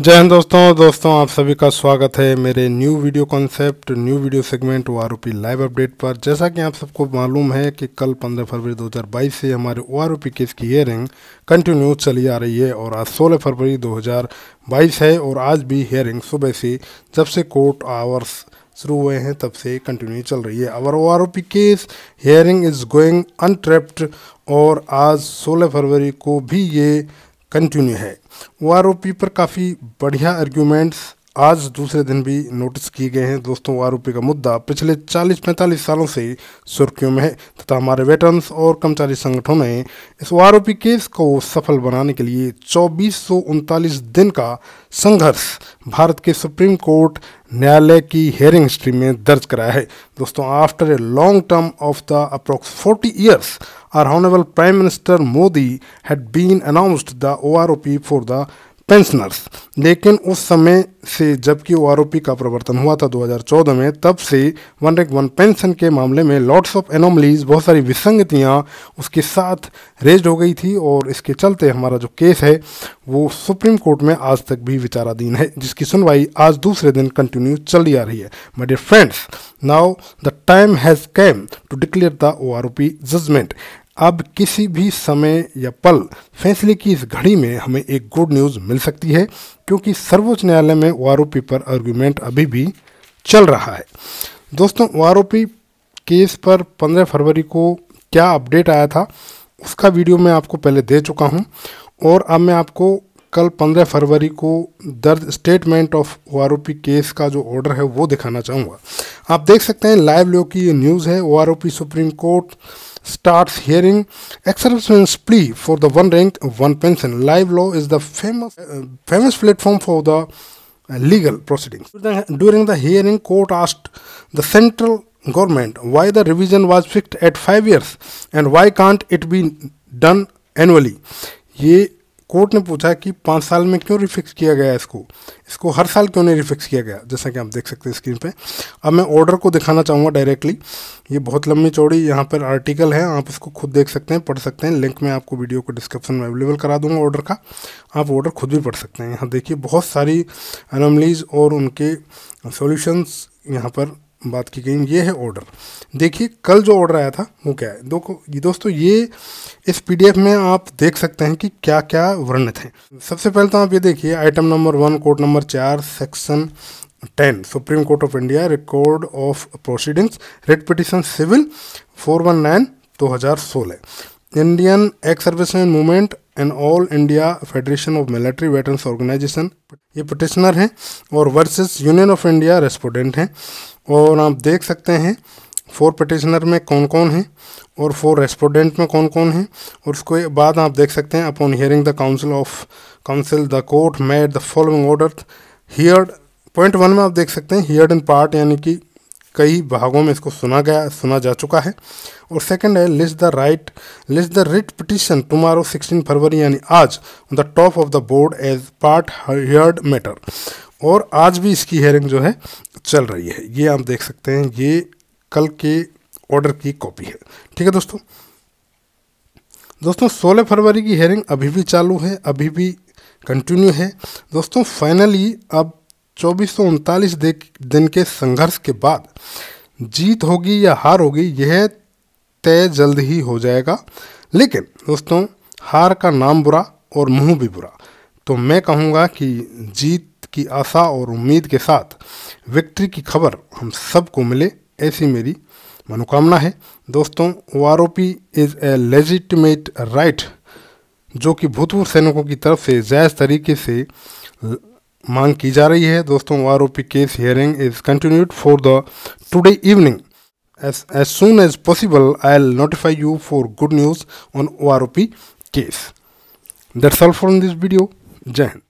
जय हिंद दोस्तों दोस्तों आप सभी का स्वागत है मेरे new video concept new video segment O live update पर जैसा कि आप सबको मालूम है कि कल 15 फरवरी 2022 से हमारे ओ आर केस की हेयरिंग कंटिन्यू चली आ रही है और आज 16 फरवरी 2022 है और आज भी हेयरिंग सुबह से जब से कोर्ट आवर्स शुरू हुए हैं तब से कंटिन्यू चल रही है our O R case hearing is going uninterrupted और आज सोलह फरवरी को भी ये कंटिन्यू है वो ओ पर काफ़ी बढ़िया आर्ग्यूमेंट्स आज दूसरे दिन भी नोटिस किए गए हैं दोस्तों आरोपी का मुद्दा पिछले 40-45 सालों से सुर्खियों में है तथा हमारे वेटर्स और कर्मचारी संगठनों ने इस आरोपी केस को सफल बनाने के लिए चौबीस दिन का संघर्ष भारत के सुप्रीम कोर्ट न्यायालय की हेयरिंग हिस्ट्री में दर्ज कराया है दोस्तों after a long term of the approx 40 years our honourable prime minister Modi had been announced the O for the pensioners लेकिन उस समय से जबकि ओ का प्रवर्तन हुआ था 2014 में तब से वन रेक वन पेंशन के मामले में लॉट्स ऑफ एनोमलीज बहुत सारी विसंगतियां उसके साथ रेज हो गई थी और इसके चलते हमारा जो केस है वो सुप्रीम कोर्ट में आज तक भी विचाराधीन है जिसकी सुनवाई आज दूसरे दिन कंटिन्यू चली आ रही है my dear friends now the time has came to declare the O judgment अब किसी भी समय या पल फैसले की इस घड़ी में हमें एक गुड न्यूज़ मिल सकती है क्योंकि सर्वोच्च न्यायालय में ओ पर आर्ग्यूमेंट अभी भी चल रहा है दोस्तों ओ केस पर 15 फरवरी को क्या अपडेट आया था उसका वीडियो मैं आपको पहले दे चुका हूँ और अब मैं आपको कल 15 फरवरी को दर्ज statement of O R case का जो ऑर्डर है वो दिखाना चाहूँगा आप देख सकते हैं लाइव लो की ये न्यूज़ है O Supreme Court starts hearing ex-servicemen's plea for the one rank one pension Live Law is the famous famous platform for the legal proceeding during the hearing court asked the central government why the revision was fixed at five years and why can't it be done annually ये court ने पूछा कि पाँच साल में क्यों refix किया गया इसको इसको हर साल क्यों नहीं रिफिक्स किया गया जैसा कि आप देख सकते हैं स्क्रीन पे अब मैं ऑर्डर को दिखाना चाहूँगा डायरेक्टली ये बहुत लंबी चौड़ी यहाँ पर आर्टिकल है आप इसको खुद देख सकते हैं पढ़ सकते हैं लिंक मैं आपको वीडियो को डिस्क्रिप्शन में अवेलेबल करा दूँगा ऑर्डर का आप ऑर्डर खुद भी पढ़ सकते हैं यहाँ देखिए बहुत सारी अनमलीज और उनके सोल्यूशंस यहाँ पर बात की गई ये है ऑर्डर देखिए कल जो ऑर्डर आया था वो क्या है देखो दोस्तों ये इस पीडीएफ में आप देख सकते हैं कि क्या क्या वर्णित हैं सबसे पहले तो आप ये देखिए item number one court number चार section ten Supreme Court of India record of proceedings writ petition civil four one nine दो हज़ार सोलह Indian ex servicemen movement and All India Federation of Military Veterans Organisation ये petitioner हैं और versus Union of India respondent हैं और आप देख सकते हैं फोर पटिशनर में कौन कौन है और फोर रेस्पोडेंट में कौन कौन है और उसके बाद आप देख सकते हैं upon hearing the counsel of counsel the court made the following order heard point one में आप देख सकते हैं हियर्ड इन पार्ट यानी कि कई भागों में इसको सुना गया सुना जा चुका है और सेकंड है list the right list the writ petition tomorrow 16 फरवरी यानी आज the top of the board as part heard matter और आज भी इसकी हेयरिंग जो है चल रही है ये आप देख सकते हैं ये कल के ऑर्डर की कॉपी है ठीक है दोस्तों दोस्तों 16 फरवरी की हेयरिंग अभी भी चालू है अभी भी कंटिन्यू है दोस्तों फाइनली अब चौबीस दिन के संघर्ष के बाद जीत होगी या हार होगी यह तय जल्द ही हो जाएगा लेकिन दोस्तों हार का नाम बुरा और मुंह भी बुरा तो मैं कहूँगा कि जीत की आशा और उम्मीद के साथ विक्ट्री की खबर हम सबको मिले ऐसी मेरी मनोकामना है दोस्तों O R O P is a legitimate right जो कि भूतपूर्व सैनिकों की तरफ से जायज़ तरीके से मांग की जा रही है दोस्तों OROP case hearing is continued for the today evening as as soon as possible I'll notify you for good news on O R O P case that's all for this video जय हिंद